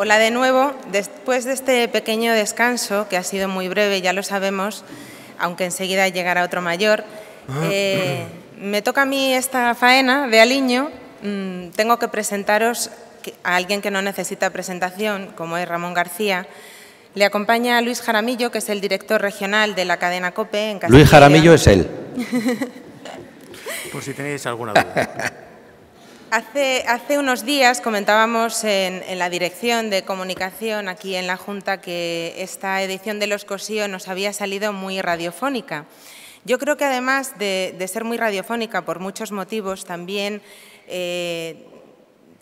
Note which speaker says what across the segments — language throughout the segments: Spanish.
Speaker 1: Hola de nuevo. Después de este pequeño descanso, que ha sido muy breve, ya lo sabemos, aunque enseguida llegará otro mayor, ah. eh, me toca a mí esta faena de aliño. Mm, tengo que presentaros a alguien que no necesita presentación, como es Ramón García. Le acompaña a Luis Jaramillo, que es el director regional de la cadena COPE en Castilla. Luis Jaramillo es él.
Speaker 2: Por si tenéis alguna duda.
Speaker 1: Hace, unos días comentábamos en, la dirección de comunicación aquí en la Junta que esta edición de Los Cosío nos había salido muy radiofónica. Yo creo que además de, ser muy radiofónica por muchos motivos, también eh,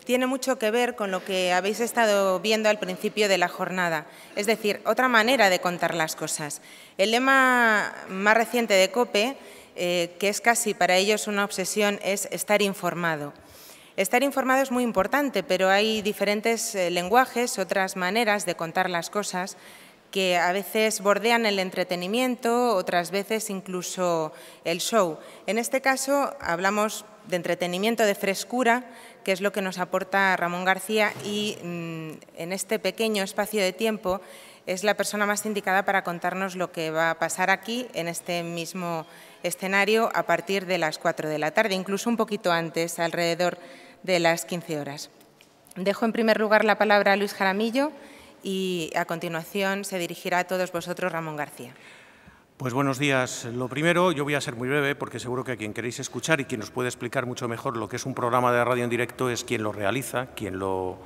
Speaker 1: tiene mucho que ver con lo que habéis estado viendo al principio de la jornada, es decir, otra manera de contar las cosas. El lema más reciente de COPE, eh, que es casi para ellos una obsesión, es estar informado. Estar informado es muy importante, pero hay diferentes eh, lenguajes, otras maneras de contar las cosas que a veces bordean el entretenimiento, otras veces incluso el show. En este caso hablamos de entretenimiento, de frescura, que es lo que nos aporta Ramón García y mm, en este pequeño espacio de tiempo es la persona más indicada para contarnos lo que va a pasar aquí, en este mismo escenario, a partir de las 4 de la tarde, incluso un poquito antes, alrededor de las 15 horas. Dejo en primer lugar la palabra a Luis Jaramillo y a continuación se dirigirá a todos vosotros Ramón García.
Speaker 2: Pues buenos días. Lo primero, yo voy a ser muy breve porque seguro que a quien queréis escuchar y quien nos puede explicar mucho mejor lo que es un programa de radio en directo es quien lo realiza, quien lo,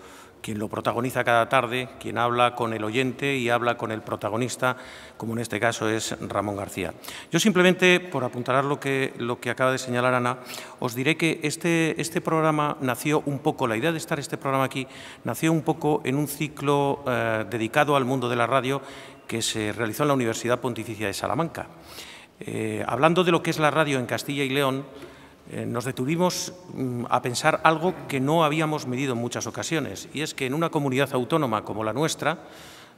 Speaker 2: quien lo protagoniza cada tarde, quien habla con el oyente y habla con el protagonista, como en este caso es Ramón García. Yo simplemente, por apuntalar lo que, lo que acaba de señalar Ana, os diré que este, este programa nació un poco, la idea de estar este programa aquí, nació un poco en un ciclo eh, dedicado al mundo de la radio que se realizó en la Universidad Pontificia de Salamanca. Eh, hablando de lo que es la radio en Castilla y León, eh, nos detuvimos mm, a pensar algo que no habíamos medido en muchas ocasiones, y es que en una comunidad autónoma como la nuestra,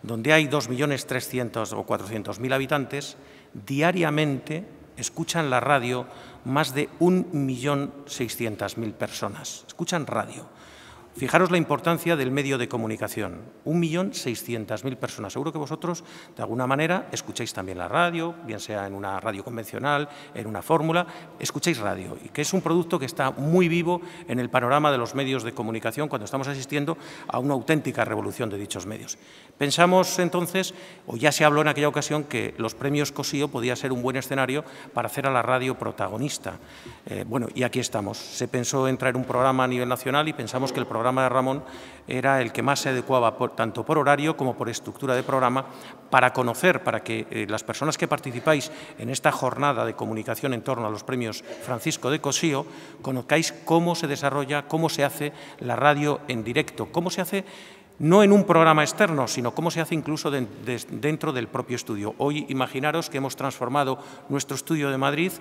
Speaker 2: donde hay 2.300.000 o 400.000 habitantes, diariamente escuchan la radio más de 1.600.000 personas. Escuchan radio. Fijaros la importancia del medio de comunicación. 1.600.000 personas. Seguro que vosotros, de alguna manera, escucháis también la radio, bien sea en una radio convencional, en una fórmula, escucháis radio, y que es un producto que está muy vivo en el panorama de los medios de comunicación cuando estamos asistiendo a una auténtica revolución de dichos medios. Pensamos entonces, o ya se habló en aquella ocasión, que los premios COSIO podía ser un buen escenario para hacer a la radio protagonista. Eh, bueno, y aquí estamos. Se pensó en traer un programa a nivel nacional y pensamos que el programa programa de Ramón era el que más se adecuaba tanto por horario como por estructura de programa para conocer, para que eh, las personas que participáis en esta jornada de comunicación en torno a los premios Francisco de Cosío, conozcáis cómo se desarrolla, cómo se hace la radio en directo, cómo se hace no en un programa externo, sino cómo se hace incluso dentro del propio estudio. Hoy imaginaros que hemos transformado nuestro estudio de Madrid,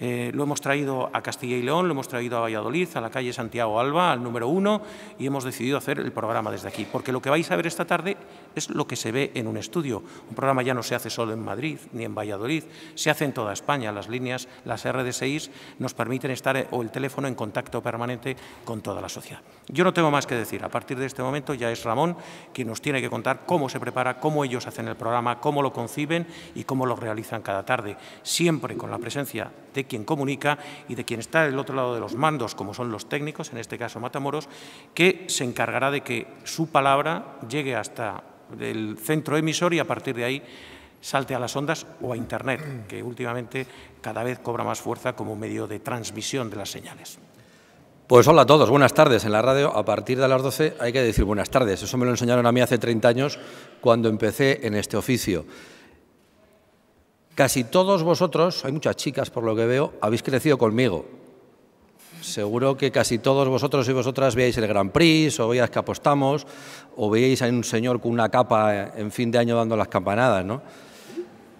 Speaker 2: eh, lo hemos traído a Castilla y León, lo hemos traído a Valladolid, a la calle Santiago Alba, al número uno, y hemos decidido hacer el programa desde aquí, porque lo que vais a ver esta tarde es lo que se ve en un estudio. Un programa ya no se hace solo en Madrid ni en Valladolid, se hace en toda España. Las líneas, las RDSIs, nos permiten estar eh, o el teléfono en contacto permanente con toda la sociedad. Yo no tengo más que decir, a partir de este momento ya es Ramón, que nos tiene que contar cómo se prepara, cómo ellos hacen el programa, cómo lo conciben y cómo lo realizan cada tarde, siempre con la presencia de quien comunica y de quien está del otro lado de los mandos, como son los técnicos, en este caso Matamoros, que se encargará de que su palabra llegue hasta el centro emisor y a partir de ahí salte a las ondas o a Internet, que últimamente cada vez cobra más fuerza como medio de transmisión de las señales.
Speaker 3: Pues hola a todos, buenas tardes. En la radio, a partir de las 12, hay que decir buenas tardes. Eso me lo enseñaron a mí hace 30 años cuando empecé en este oficio. Casi todos vosotros, hay muchas chicas por lo que veo, habéis crecido conmigo. Seguro que casi todos vosotros y vosotras veíais el Gran Prix, o veíais que apostamos, o veíais a un señor con una capa en fin de año dando las campanadas, ¿no?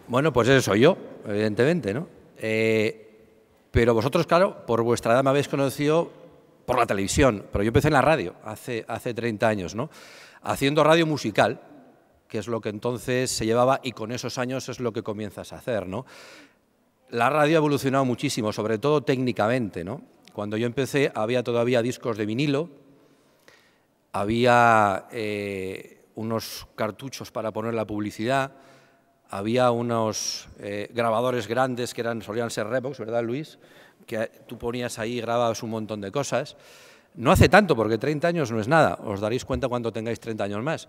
Speaker 3: Bueno, pues eso soy yo, evidentemente, ¿no? Eh, pero vosotros, claro, por vuestra edad me habéis conocido por la televisión, pero yo empecé en la radio hace, hace 30 años, ¿no? haciendo radio musical, que es lo que entonces se llevaba y con esos años es lo que comienzas a hacer. ¿no? La radio ha evolucionado muchísimo, sobre todo técnicamente. ¿no? Cuando yo empecé había todavía discos de vinilo, había eh, unos cartuchos para poner la publicidad, había unos eh, grabadores grandes que eran, solían ser Revox, ¿verdad Luis? que tú ponías ahí grabados un montón de cosas. No hace tanto, porque 30 años no es nada, os daréis cuenta cuando tengáis 30 años más.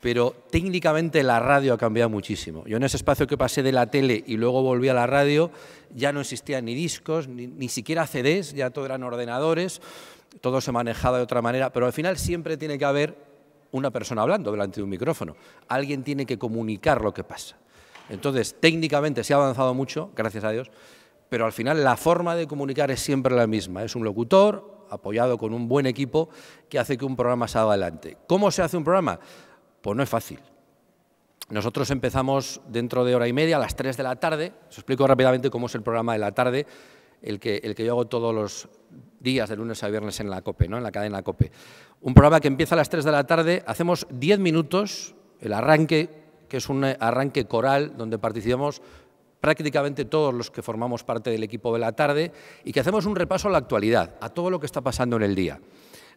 Speaker 3: Pero técnicamente la radio ha cambiado muchísimo. Yo en ese espacio que pasé de la tele y luego volví a la radio, ya no existían ni discos, ni, ni siquiera CDs, ya todo eran ordenadores, todo se manejaba de otra manera, pero al final siempre tiene que haber una persona hablando delante de un micrófono. Alguien tiene que comunicar lo que pasa. Entonces, técnicamente se ha avanzado mucho, gracias a Dios, pero al final la forma de comunicar es siempre la misma. Es un locutor apoyado con un buen equipo que hace que un programa salga adelante. ¿Cómo se hace un programa? Pues no es fácil. Nosotros empezamos dentro de hora y media, a las 3 de la tarde. Os explico rápidamente cómo es el programa de la tarde, el que, el que yo hago todos los días, de lunes a viernes en la COPE, ¿no? en la cadena COPE. Un programa que empieza a las 3 de la tarde, hacemos 10 minutos, el arranque, que es un arranque coral donde participamos prácticamente todos los que formamos parte del equipo de la tarde y que hacemos un repaso a la actualidad, a todo lo que está pasando en el día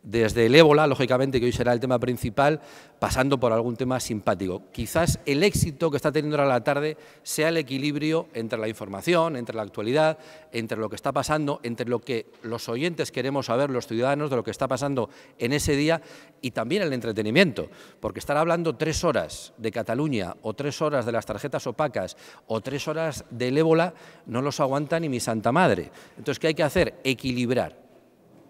Speaker 3: desde el ébola, lógicamente, que hoy será el tema principal, pasando por algún tema simpático. Quizás el éxito que está teniendo ahora la tarde sea el equilibrio entre la información, entre la actualidad, entre lo que está pasando, entre lo que los oyentes queremos saber, los ciudadanos, de lo que está pasando en ese día y también el entretenimiento. Porque estar hablando tres horas de Cataluña o tres horas de las tarjetas opacas o tres horas del ébola no los aguanta ni mi santa madre. Entonces, ¿qué hay que hacer? Equilibrar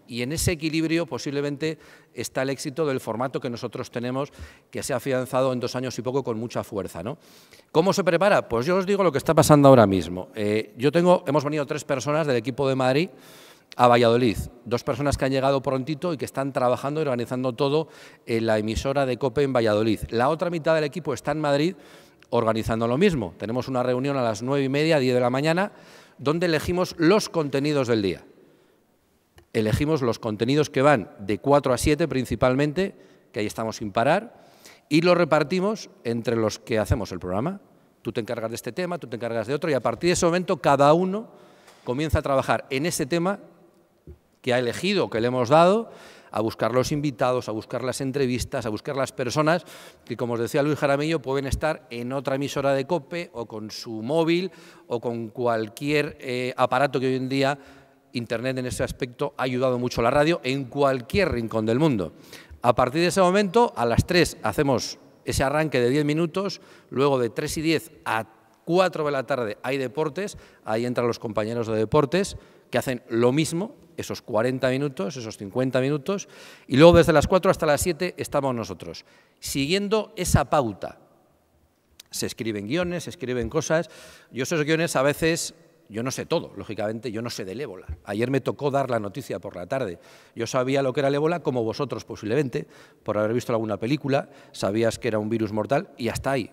Speaker 3: y en ese equilibrio posiblemente está el éxito del formato que nosotros tenemos, que se ha afianzado en dos años y poco con mucha fuerza. ¿Cómo se prepara? Pues yo os digo lo que está pasando ahora mismo. Eh, yo tengo, hemos venido tres personas del equipo de Madrid a Valladolid. Dos personas que han llegado prontito y que están trabajando y organizando todo en la emisora de COPE en Valladolid. La otra mitad del equipo está en Madrid organizando lo mismo. Tenemos una reunión a las nueve y media, diez de la mañana, donde elegimos los contenidos del día elegimos los contenidos que van de 4 a 7 principalmente, que ahí estamos sin parar, y los repartimos entre los que hacemos el programa. Tú te encargas de este tema, tú te encargas de otro, y a partir de ese momento cada uno comienza a trabajar en ese tema que ha elegido, que le hemos dado, a buscar los invitados, a buscar las entrevistas, a buscar las personas que, como os decía Luis Jaramillo, pueden estar en otra emisora de COPE o con su móvil o con cualquier eh, aparato que hoy en día Internet en ese aspecto ha ayudado mucho a la radio en cualquier rincón del mundo. A partir de ese momento, a las 3 hacemos ese arranque de 10 minutos, luego de 3 y 10 a 4 de la tarde hay deportes, ahí entran los compañeros de deportes que hacen lo mismo, esos 40 minutos, esos 50 minutos, y luego desde las 4 hasta las 7 estamos nosotros, siguiendo esa pauta. Se escriben guiones, se escriben cosas. Yo esos guiones a veces yo no sé todo, lógicamente, yo no sé del ébola. Ayer me tocó dar la noticia por la tarde. Yo sabía lo que era el ébola, como vosotros posiblemente, por haber visto alguna película, sabías que era un virus mortal y hasta ahí.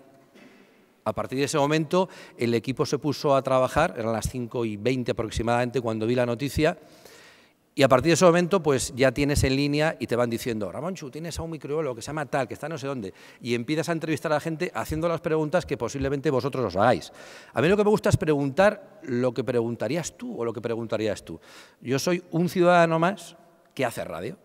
Speaker 3: A partir de ese momento, el equipo se puso a trabajar, eran las 5 y 20 aproximadamente cuando vi la noticia, y a partir de ese momento, pues ya tienes en línea y te van diciendo, Ramonchu, tienes a un microbiólogo que se llama tal, que está no sé dónde, y empiezas a entrevistar a la gente haciendo las preguntas que posiblemente vosotros os hagáis. A mí lo que me gusta es preguntar lo que preguntarías tú o lo que preguntarías tú. Yo soy un ciudadano más que hace radio,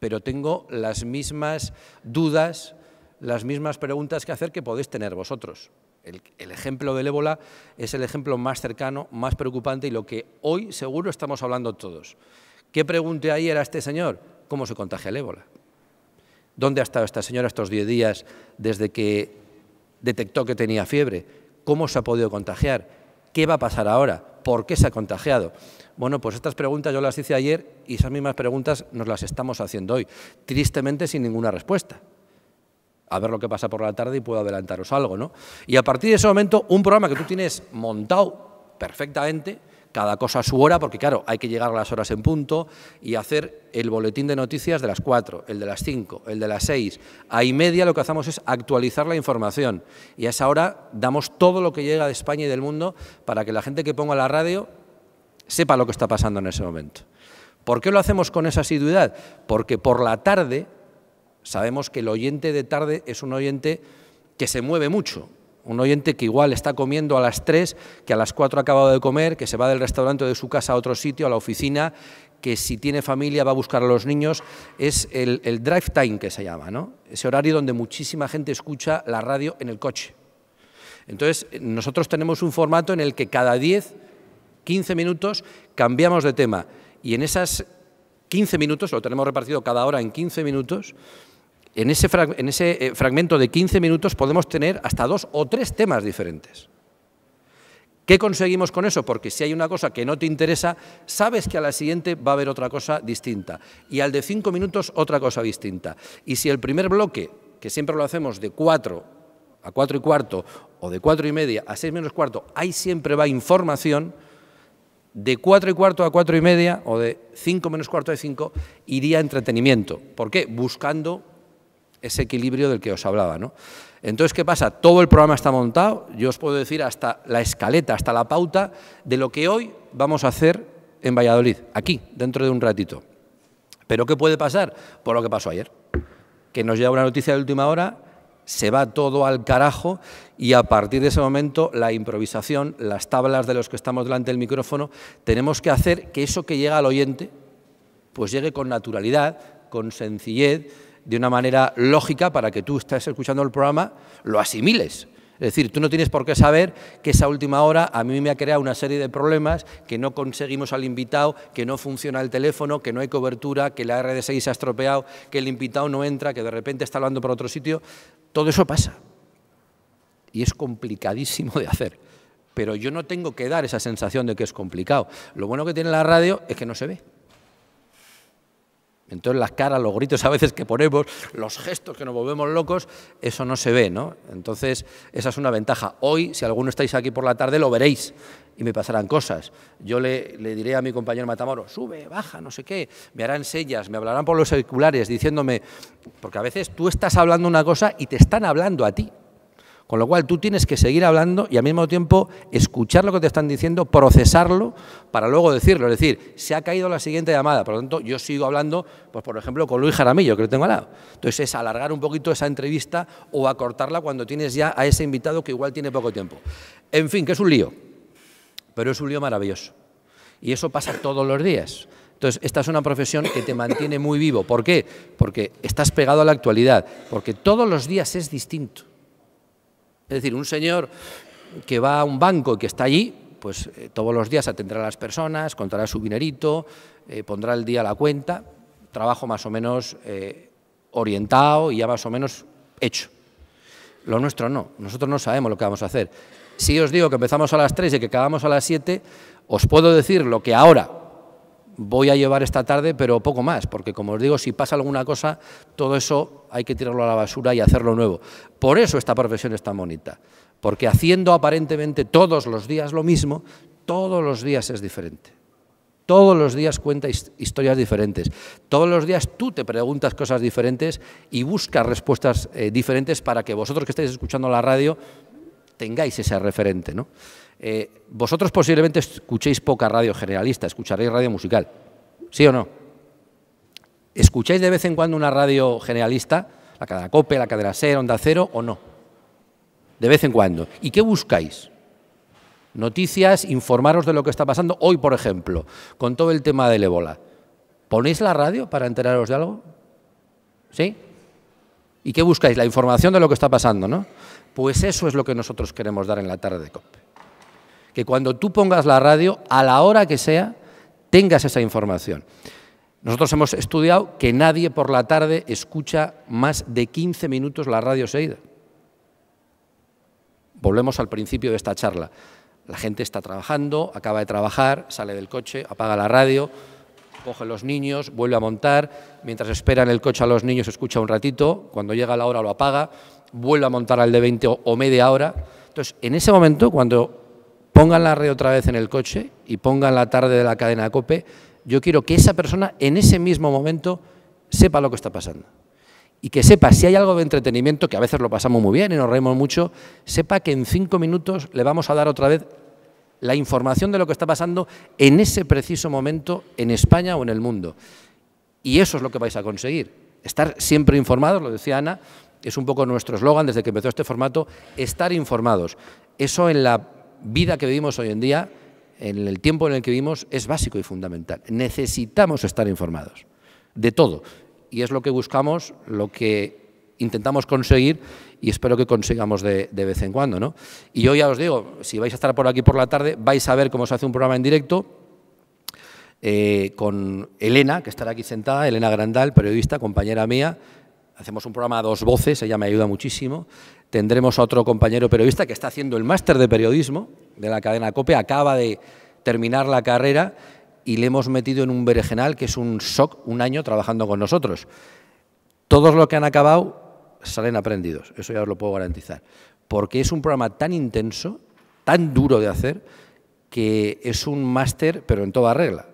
Speaker 3: pero tengo las mismas dudas, las mismas preguntas que hacer que podéis tener vosotros. El, el, ejemplo del ébola es el ejemplo más cercano, más preocupante y lo que hoy seguro estamos hablando todos. ¿Qué pregunté ayer a este señor? ¿Cómo se contagia el ébola? ¿Dónde ha estado esta señora estos 10 días desde que detectó que tenía fiebre? ¿Cómo se ha podido contagiar? ¿Qué va a pasar ahora? ¿Por qué se ha contagiado? Bueno, pues estas preguntas yo las hice ayer y esas mismas preguntas nos las estamos haciendo hoy, tristemente sin ninguna respuesta. A ver lo que pasa por la tarde y puedo adelantaros algo, ¿no? Y a partir de ese momento, un programa que tú tienes montado perfectamente, cada cosa a su hora, porque claro, hay que llegar a las horas en punto y hacer el boletín de noticias de las 4, el de las 5, el de las 6. A y media lo que hacemos es actualizar la información y a esa hora damos todo lo que llega de España y del mundo para que la gente que ponga la radio sepa lo que está pasando en ese momento. ¿Por qué lo hacemos con esa asiduidad? Porque por la tarde sabemos que el oyente de tarde es un oyente que se mueve mucho, un oyente que igual está comiendo a las 3, que a las 4 ha acabado de comer, que se va del restaurante de su casa a otro sitio, a la oficina, que si tiene familia va a buscar a los niños, es el, drive time que se llama, ¿no? ese horario donde muchísima gente escucha la radio en el coche. Entonces, nosotros tenemos un formato en el que cada 10, 15 minutos cambiamos de tema y en esas 15 minutos, lo tenemos repartido cada hora en 15 minutos, en ese, eh, fragmento de 15 minutos podemos tener hasta dos o tres temas diferentes. ¿Qué conseguimos con eso? Porque si hay una cosa que no te interesa, sabes que a la siguiente va a haber otra cosa distinta. Y al de cinco minutos, otra cosa distinta. Y si el primer bloque, que siempre lo hacemos de cuatro a cuatro y cuarto, o de cuatro y media a seis menos cuarto, ahí siempre va información, de cuatro y cuarto a cuatro y media o de cinco menos cuarto a cinco iría entretenimiento. ¿Por qué? Buscando ese equilibrio del que os hablaba. ¿no? Entonces, ¿qué pasa? Todo el programa está montado, yo os puedo decir hasta la escaleta, hasta la pauta de lo que hoy vamos a hacer en Valladolid, aquí, dentro de un ratito. Pero ¿qué puede pasar? Por lo que pasó ayer, que nos llega una noticia de última hora, se va todo al carajo y a partir de ese momento la improvisación, las tablas de los que estamos delante del micrófono, tenemos que hacer que eso que llega al oyente, pues llegue con naturalidad, con sencillez, de una manera lógica para que tú estés escuchando el programa, lo asimiles. Es decir, tú no tienes por qué saber que esa última hora a mí me ha creado una serie de problemas, que no conseguimos al invitado, que no funciona el teléfono, que no hay cobertura, que la RD6 se ha estropeado, que el invitado no entra, que de repente está hablando por otro sitio. Todo eso pasa. Y es complicadísimo de hacer. Pero yo no tengo que dar esa sensación de que es complicado. Lo bueno que tiene la radio es que no se ve. Entonces las caras, los gritos a veces que ponemos, los gestos que nos volvemos locos, eso no se ve, ¿no? Entonces esa es una ventaja. Hoy, si alguno estáis aquí por la tarde, lo veréis y me pasarán cosas. Yo le, diré a mi compañero Matamoro, sube, baja, no sé qué, me harán sellas, me hablarán por los circulares diciéndome, porque a veces tú estás hablando una cosa y te están hablando a ti. Con lo cual tú tienes que seguir hablando y al mismo tiempo escuchar lo que te están diciendo, procesarlo para luego decirlo. Es decir, se ha caído la siguiente llamada, por lo tanto yo sigo hablando, pues por ejemplo, con Luis Jaramillo, que lo tengo al lado. Entonces es alargar un poquito esa entrevista o acortarla cuando tienes ya a ese invitado que igual tiene poco tiempo. En fin, que es un lío, pero es un lío maravilloso. Y eso pasa todos los días. Entonces, esta es una profesión que te mantiene muy vivo. ¿Por qué? Porque estás pegado a la actualidad, porque todos los días es distinto. Es decir, un señor que va a un banco y que está allí, pues eh, todos los días atenderá a las personas, contará su dinerito, eh, pondrá el día a la cuenta, trabajo más o menos eh, orientado y ya más o menos hecho. Lo nuestro no, nosotros no sabemos lo que vamos a hacer. Si os digo que empezamos a las 3 y que acabamos a las 7, os puedo decir lo que ahora voy a llevar esta tarde, pero poco más, porque como os digo, si pasa alguna cosa, todo eso hay que tirarlo a la basura y hacerlo nuevo. Por eso esta profesión es tan bonita, porque haciendo aparentemente todos los días lo mismo, todos los días es diferente. Todos los días cuenta historias diferentes. Todos los días tú te preguntas cosas diferentes y buscas respuestas eh, diferentes para que vosotros que estáis escuchando la radio tengáis ese referente, ¿no? Eh, vosotros posiblemente escuchéis poca radio generalista, escucharéis radio musical, ¿sí o no? ¿Escucháis de vez en cuando una radio generalista, la cadena COPE, la cadena SER, Onda Cero o no? De vez en cuando. ¿Y qué buscáis? Noticias, informaros de lo que está pasando. Hoy, por ejemplo, con todo el tema del ébola. ¿Ponéis la radio para enteraros de algo? ¿Sí? ¿Y qué buscáis? La información de lo que está pasando, ¿no? Pues eso es lo que nosotros queremos dar en la tarde de COPE que cuando tú pongas la radio, a la hora que sea, tengas esa información. Nosotros hemos estudiado que nadie por la tarde escucha más de 15 minutos la radio seguida. Volvemos al principio de esta charla. La gente está trabajando, acaba de trabajar, sale del coche, apaga la radio, coge los niños, vuelve a montar, mientras espera en el coche a los niños escucha un ratito, cuando llega la hora lo apaga, vuelve a montar al de 20 o media hora. Entonces, en ese momento, cuando pongan la red otra vez en el coche y pongan la tarde de la cadena COPE, yo quiero que esa persona en ese mismo momento sepa lo que está pasando. Y que sepa, si hay algo de entretenimiento, que a veces lo pasamos muy bien y nos reímos mucho, sepa que en cinco minutos le vamos a dar otra vez la información de lo que está pasando en ese preciso momento en España o en el mundo. Y eso es lo que vais a conseguir. Estar siempre informados, lo decía Ana, es un poco nuestro eslogan desde que empezó este formato, estar informados. Eso en la vida que vivimos hoy en día, en el tiempo en el que vivimos, es básico y fundamental. Necesitamos estar informados de todo. Y es lo que buscamos, lo que intentamos conseguir y espero que consigamos de, vez en cuando. ¿no? Y yo ya os digo, si vais a estar por aquí por la tarde, vais a ver cómo se hace un programa en directo eh, con Elena, que estará aquí sentada, Elena Grandal, periodista, compañera mía. Hacemos un programa a dos voces, ella me ayuda muchísimo tendremos a otro compañero periodista que está haciendo el máster de periodismo de la cadena COPE, acaba de terminar la carrera y le hemos metido en un berenjenal que es un shock un año trabajando con nosotros. Todos los que han acabado salen aprendidos, eso ya os lo puedo garantizar, porque es un programa tan intenso, tan duro de hacer, que es un máster, pero en toda regla.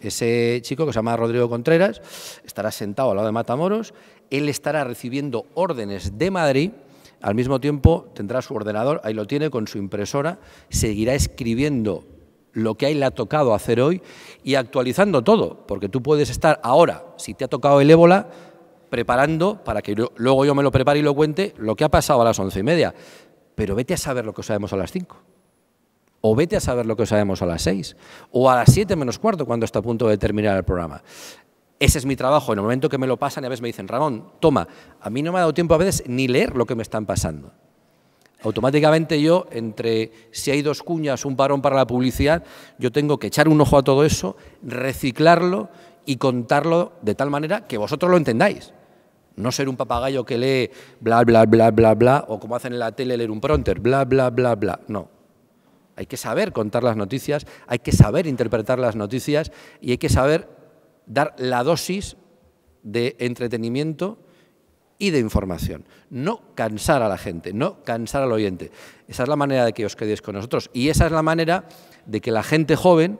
Speaker 3: Ese chico que se llama Rodrigo Contreras estará sentado al lado de Matamoros, él estará recibiendo órdenes de Madrid al mismo tiempo tendrá su ordenador, ahí lo tiene con su impresora, seguirá escribiendo lo que a él le ha tocado hacer hoy y actualizando todo, porque tú puedes estar ahora, si te ha tocado el ébola, preparando para que luego yo me lo prepare y lo cuente lo que ha pasado a las once y media. Pero vete a saber lo que sabemos a las cinco. O vete a saber lo que sabemos a las seis. O a las siete menos cuarto, cuando está a punto de terminar el programa. Ese es mi trabajo. En el momento que me lo pasan, a veces me dicen, Ramón, toma, a mí no me ha dado tiempo a veces ni leer lo que me están pasando. Automáticamente yo, entre si hay dos cuñas, un parón para la publicidad, yo tengo que echar un ojo a todo eso, reciclarlo y contarlo de tal manera que vosotros lo entendáis. No ser un papagayo que lee bla, bla, bla, bla, bla, o como hacen en la tele leer un pronter, bla, bla, bla, bla. No. Hay que saber contar las noticias, hay que saber interpretar las noticias y hay que saber dar la dosis de entretenimiento y de información. No cansar a la gente, no cansar al oyente. Esa es la manera de que os quedéis con nosotros y esa es la manera de que la gente joven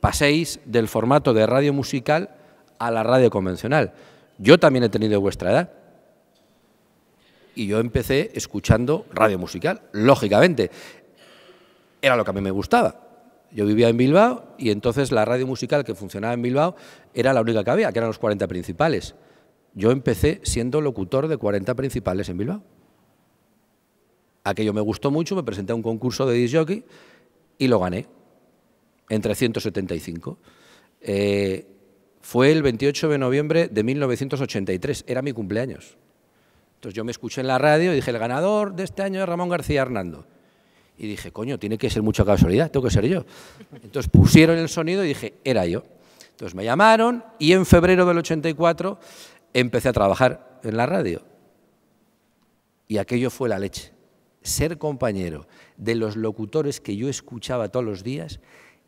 Speaker 3: paséis del formato de radio musical a la radio convencional. Yo también he tenido vuestra edad y yo empecé escuchando radio musical, lógicamente. Era lo que a mí me gustaba yo vivía en Bilbao y entonces la radio musical que funcionaba en Bilbao era la única que había, que eran los 40 principales. Yo empecé siendo locutor de 40 principales en Bilbao. Aquello me gustó mucho, me presenté a un concurso de disc jockey y lo gané en 375. Eh, fue el 28 de noviembre de 1983, era mi cumpleaños. Entonces yo me escuché en la radio y dije, el ganador de este año es Ramón García Hernando. Y dije, coño, tiene que ser mucha casualidad, tengo que ser yo. Entonces pusieron el sonido y dije, era yo. Entonces me llamaron y en febrero del 84 empecé a trabajar en la radio. Y aquello fue la leche. Ser compañero de los locutores que yo escuchaba todos los días,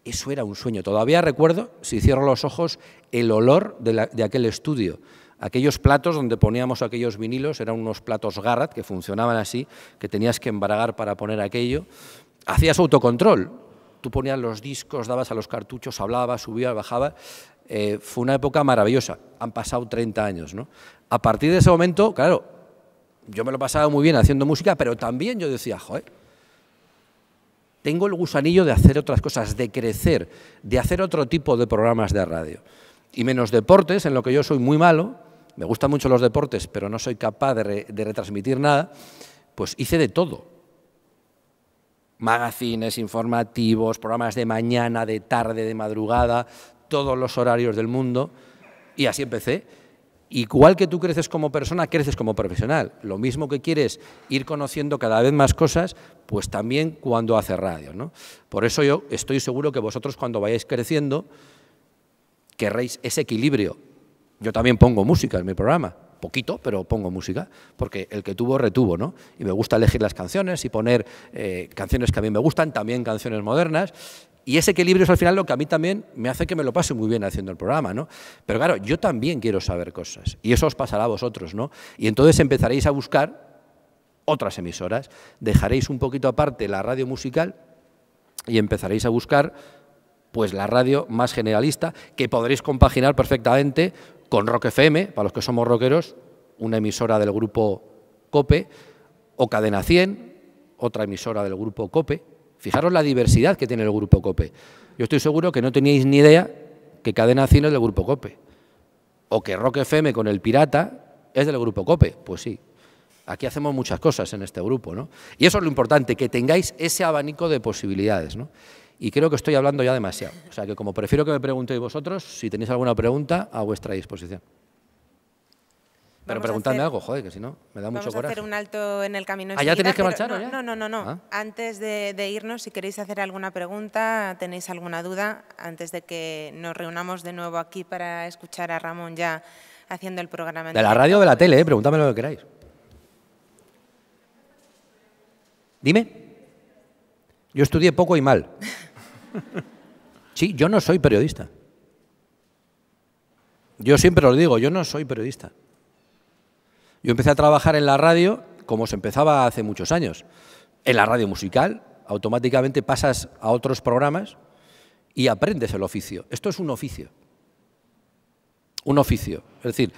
Speaker 3: eso era un sueño. Todavía recuerdo, si cierro los ojos, el olor de, de aquel estudio. Aquellos platos donde poníamos aquellos vinilos eran unos platos Garrett que funcionaban así, que tenías que embargar para poner aquello. Hacías autocontrol. Tú ponías los discos, dabas a los cartuchos, hablabas, subías, bajabas. Eh, fue una época maravillosa. Han pasado 30 años. ¿no? A partir de ese momento, claro, yo me lo pasaba muy bien haciendo música, pero también yo decía, joder, tengo el gusanillo de hacer otras cosas, de crecer, de hacer otro tipo de programas de radio. Y menos deportes, en lo que yo soy muy malo, me gustan mucho los deportes, pero no soy capaz de, retransmitir nada, pues hice de todo. Magazines, informativos, programas de mañana, de tarde, de madrugada, todos los horarios del mundo. Y así empecé. Igual que tú creces como persona, creces como profesional. Lo mismo que quieres ir conociendo cada vez más cosas, pues también cuando haces radio. ¿no? Por eso yo estoy seguro que vosotros cuando vayáis creciendo, querréis ese equilibrio yo también pongo música en mi programa, poquito, pero pongo música, porque el que tuvo, retuvo, ¿no? Y me gusta elegir las canciones y poner eh, canciones que a mí me gustan, también canciones modernas, y ese equilibrio es al final lo que a mí también me hace que me lo pase muy bien haciendo el programa, ¿no? Pero claro, yo también quiero saber cosas y eso os pasará a vosotros, ¿no? Y entonces empezaréis a buscar otras emisoras, dejaréis un poquito aparte la radio musical y empezaréis a buscar pues la radio más generalista que podréis compaginar perfectamente con Rock FM, para los que somos rockeros, una emisora del grupo COPE, o Cadena 100, otra emisora del grupo COPE. Fijaros la diversidad que tiene el grupo COPE. Yo estoy seguro que no teníais ni idea que Cadena 100 es del grupo COPE, o que Rock FM con el Pirata es del grupo COPE. Pues sí, aquí hacemos muchas cosas en este grupo, ¿no? Y eso es lo importante, que tengáis ese abanico de posibilidades, ¿no? Y creo que estoy hablando ya demasiado. O sea que como prefiero que me preguntéis vosotros, si tenéis alguna pregunta, a vuestra disposición.
Speaker 1: Pero vamos algo,
Speaker 3: joder, que si no, me da mucho coraje. Vamos hacer
Speaker 1: un alto en el camino. ¿Ah, ya tenéis que marchar no, no, no, no, ah. Antes de, irnos, si queréis hacer alguna pregunta, tenéis alguna duda, antes de que nos reunamos de nuevo aquí para escuchar a Ramón ya haciendo el programa. De la radio o
Speaker 3: de la tele, eh, lo que queráis. Dime. Yo estudié poco y mal. Sí, yo no soy periodista. Yo siempre lo digo, yo no soy periodista. Yo empecé a trabajar en la radio como se empezaba hace muchos años. En la radio musical, automáticamente pasas a otros programas y aprendes el oficio. Esto es un oficio. Un oficio. Es decir,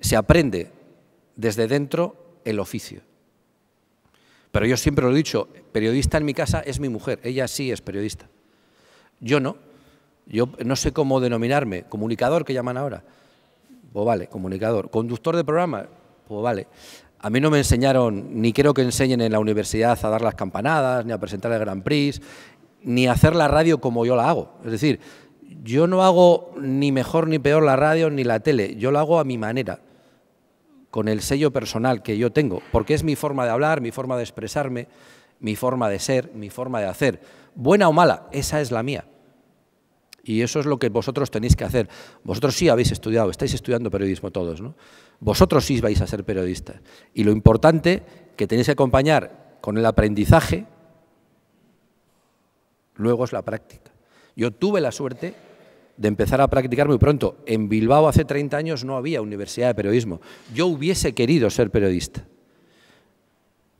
Speaker 3: se aprende desde dentro el oficio. Pero yo siempre lo he dicho, periodista en mi casa es mi mujer, ella sí es periodista. Yo no. Yo no sé cómo denominarme. Comunicador, que llaman ahora. Pues vale, comunicador. Conductor de programa. Pues vale. A mí no me enseñaron, ni quiero que enseñen en la universidad a dar las campanadas, ni a presentar el Grand Prix, ni a hacer la radio como yo la hago. Es decir, yo no hago ni mejor ni peor la radio ni la tele. Yo la hago a mi manera, con el sello personal que yo tengo, porque es mi forma de hablar, mi forma de expresarme, mi forma de ser, mi forma de hacer buena o mala, esa es la mía. Y eso es lo que vosotros tenéis que hacer. Vosotros sí habéis estudiado, estáis estudiando periodismo todos, ¿no? Vosotros sí vais a ser periodistas. Y lo importante que tenéis que acompañar con el aprendizaje, luego es la práctica. Yo tuve la suerte de empezar a practicar muy pronto. En Bilbao hace 30 años no había universidad de periodismo. Yo hubiese querido ser periodista.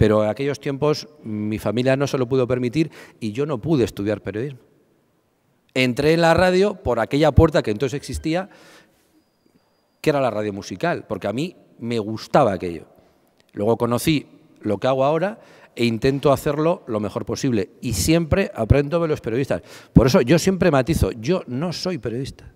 Speaker 3: Pero en aquellos tiempos mm, mi familia no se lo pudo permitir y yo no pude estudiar periodismo. Entré en la radio por aquella puerta que entonces existía, que era la radio musical, porque a mí me gustaba aquello. Luego conocí lo que hago ahora e intento hacerlo lo mejor posible. Y siempre aprendo de los periodistas. Por eso yo siempre matizo, yo no soy periodista.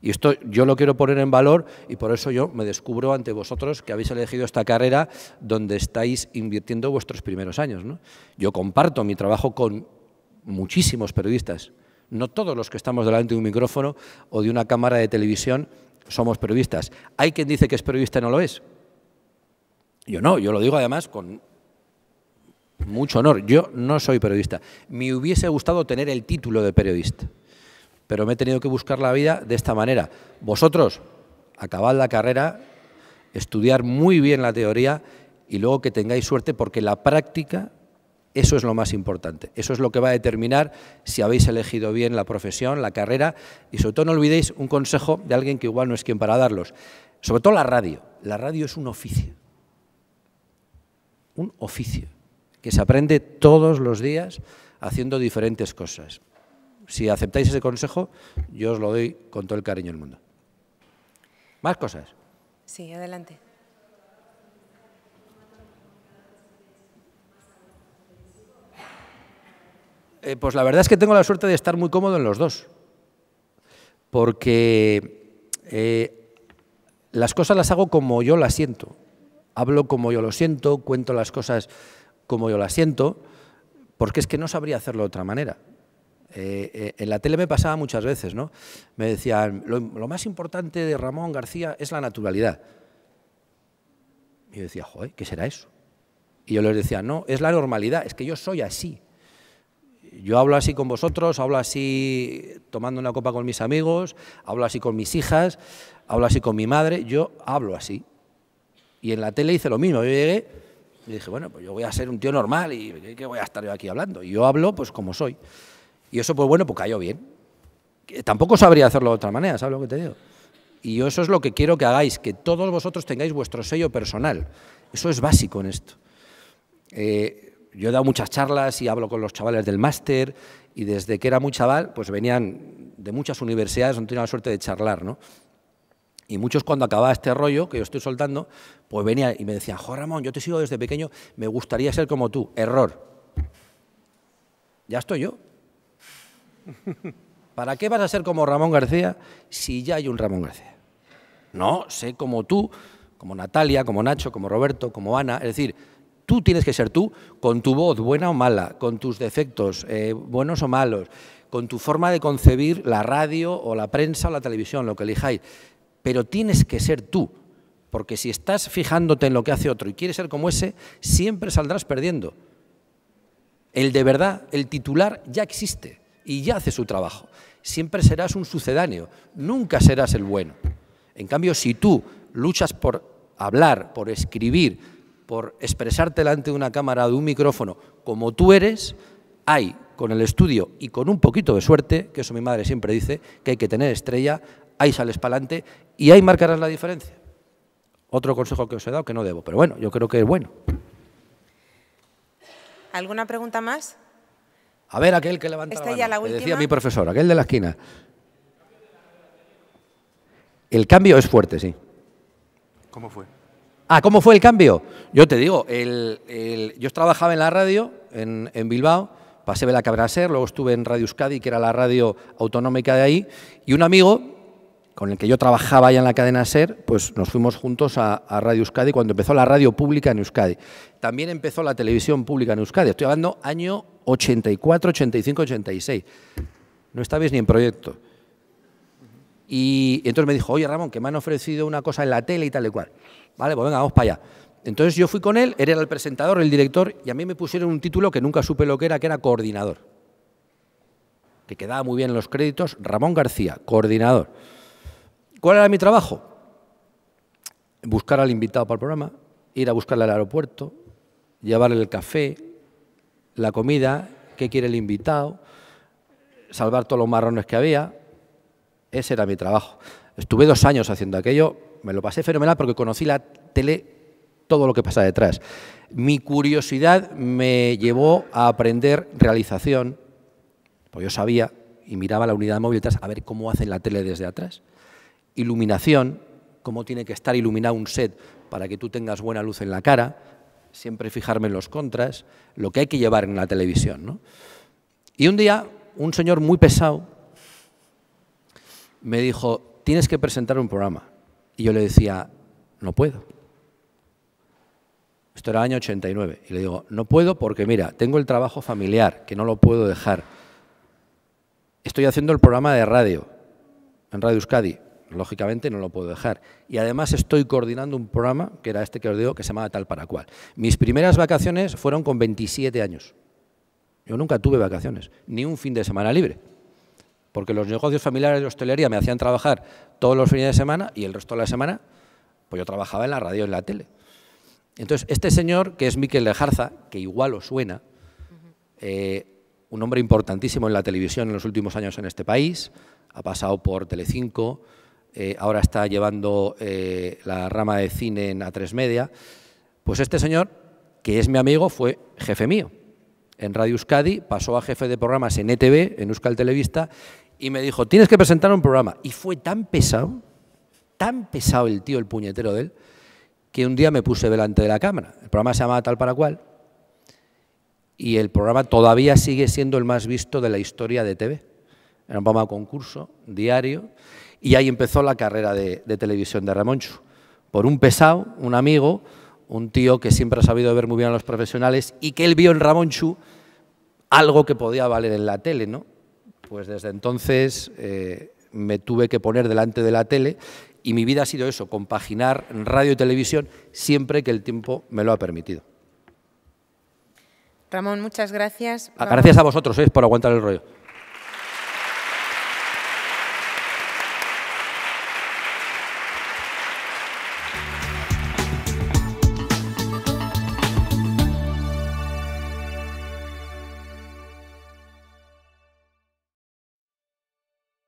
Speaker 3: Y esto yo lo quiero poner en valor y por eso yo me descubro ante vosotros que habéis elegido esta carrera donde estáis invirtiendo vuestros primeros años. Yo comparto mi trabajo con muchísimos periodistas. No todos los que estamos delante de un micrófono o de una cámara de televisión somos periodistas. Hay quien dice que es periodista y no lo es. Yo no, yo lo digo además con mucho honor. Yo no soy periodista. Me hubiese gustado tener el título de periodista pero me he tenido que buscar la vida de esta manera. Vosotros, acabad la carrera, estudiar muy bien la teoría y luego que tengáis suerte porque la práctica, eso es lo más importante. Eso es lo que va a determinar si habéis elegido bien la profesión, la carrera y sobre todo no olvidéis un consejo de alguien que igual no es quien para darlos. Sobre todo la radio. La radio es un oficio. Un oficio que se aprende todos los días haciendo diferentes cosas si aceptáis ese consejo, yo os lo doy con todo el cariño del mundo. ¿Más cosas?
Speaker 1: Sí, adelante.
Speaker 3: Eh, pues la verdad es que tengo la suerte de estar muy cómodo en los dos, porque eh, las cosas las hago como yo las siento, hablo como yo lo siento, cuento las cosas como yo las siento, porque es que no sabría hacerlo de otra manera. Eh, eh, en la tele me pasaba muchas veces, ¿no? Me decían, lo, más importante de Ramón García es la naturalidad. Y yo decía, joder, ¿qué será eso? Y yo les decía, no, es la normalidad, es que yo soy así. Yo hablo así con vosotros, hablo así tomando una copa con mis amigos, hablo así con mis hijas, hablo así con mi madre, yo hablo así. Y en la tele hice lo mismo, yo llegué y dije, bueno, pues yo voy a ser un tío normal y ¿qué voy a estar yo aquí hablando? Y yo hablo pues como soy. Y eso, pues bueno, pues cayó bien. Eh, tampoco sabría hacerlo de otra manera, ¿sabes lo que te digo? Y eso es lo que quiero que hagáis, que todos vosotros tengáis vuestro sello personal. Eso es básico en esto. Eh, yo he dado muchas charlas y hablo con los chavales del máster y desde que era muy chaval, pues venían de muchas universidades no tenía la suerte de charlar, ¿no? Y muchos cuando acababa este rollo que yo estoy soltando, pues venía y me decían, jo Ramón, yo te sigo desde pequeño, me gustaría ser como tú. Error. Ya estoy yo. ¿Para qué vas a ser como Ramón García si ya hay un Ramón García? No, sé como tú, como Natalia, como Nacho, como Roberto, como Ana. Es decir, tú tienes que ser tú con tu voz, buena o mala, con tus defectos, eh, buenos o malos, con tu forma de concebir la radio o la prensa o la televisión, lo que elijáis. Pero tienes que ser tú, porque si estás fijándote en lo que hace otro y quieres ser como ese, siempre saldrás perdiendo. El de verdad, el titular, ya existe y ya hace su trabajo. Siempre serás un sucedáneo, nunca serás el bueno. En cambio, si tú luchas por hablar, por escribir, por expresarte delante de una cámara, de un micrófono, como tú eres, hay con el estudio y con un poquito de suerte, que eso mi madre siempre dice, que hay que tener estrella, ahí sales para adelante y ahí marcarás la diferencia. Otro consejo que os he dado que no debo, pero bueno, yo creo que es bueno.
Speaker 1: ¿Alguna pregunta más?
Speaker 3: A ver, aquel que levanta Esta la La decía mi profesor, aquel de la esquina. El cambio es fuerte, sí. ¿Cómo fue? Ah, ¿cómo fue el cambio? Yo te digo, yo trabajaba en la radio, en, Bilbao, pasé de la ser, luego estuve en Radio Euskadi, que era la radio autonómica de ahí, y un amigo con el que yo trabajaba ya en la cadena SER, pues nos fuimos juntos a, a, Radio Euskadi cuando empezó la radio pública en Euskadi. También empezó la televisión pública en Euskadi. Estoy hablando año 84, 85, 86. No estabais ni en proyecto. Y, entonces me dijo, oye Ramón, que me han ofrecido una cosa en la tele y tal y cual. Vale, pues venga, vamos para allá. Entonces yo fui con él, él era el presentador, el director, y a mí me pusieron un título que nunca supe lo que era, que era coordinador. Que quedaba muy bien en los créditos, Ramón García, coordinador. ¿Cuál era mi trabajo? Buscar al invitado para el programa, ir a buscarle al aeropuerto, llevarle el café, la comida, qué quiere el invitado, salvar todos los marrones que había. Ese era mi trabajo. Estuve dos años haciendo aquello, me lo pasé fenomenal porque conocí la tele, todo lo que pasa detrás. Mi curiosidad me llevó a aprender realización, porque yo sabía y miraba la unidad móvil detrás a ver cómo hacen la tele desde atrás. Iluminación, cómo tiene que estar iluminado un set para que tú tengas buena luz en la cara, siempre fijarme en los contras, lo que hay que llevar en la televisión. Y un día, un señor muy pesado me dijo, tienes que presentar un programa. Y yo le decía, no puedo. Esto era año 89. Y le digo, no puedo porque mira, tengo el trabajo familiar, que no lo puedo dejar. Estoy haciendo el programa de radio, en Radio Euskadi lógicamente no lo puedo dejar. Y además estoy coordinando un programa, que era este que os digo, que se llama Tal para cual. Mis primeras vacaciones fueron con 27 años. Yo nunca tuve vacaciones, ni un fin de semana libre. Porque los negocios familiares de hostelería me hacían trabajar todos los fines de semana y el resto de la semana, pues yo trabajaba en la radio, y en la tele. Entonces, este señor, que es Miquel Jarza, que igual os suena, eh, un hombre importantísimo en la televisión en los últimos años en este país, ha pasado por Telecinco, eh, ahora está llevando eh, la rama de cine en A3 Media, pues este señor, que es mi amigo, fue jefe mío. En Radio Euskadi pasó a jefe de programas en ETV, en Euskal Televista, y me dijo, tienes que presentar un programa. Y fue tan pesado, tan pesado el tío, el puñetero de él, que un día me puse delante de la cámara. El programa se llamaba Tal para Cual, y el programa todavía sigue siendo el más visto de la historia de e TV. Era un programa concurso, diario, y ahí empezó la carrera de, televisión de Chu. Por un pesado, un amigo, un tío que siempre ha sabido ver muy bien a los profesionales y que él vio en Chu algo que podía valer en la tele, ¿no? Pues desde entonces eh, me tuve que poner delante de la tele y mi vida ha sido eso, compaginar radio y televisión siempre que el tiempo me lo ha permitido.
Speaker 1: Ramón, muchas gracias. Ah, gracias
Speaker 3: a vosotros ¿eh? es por aguantar el rollo.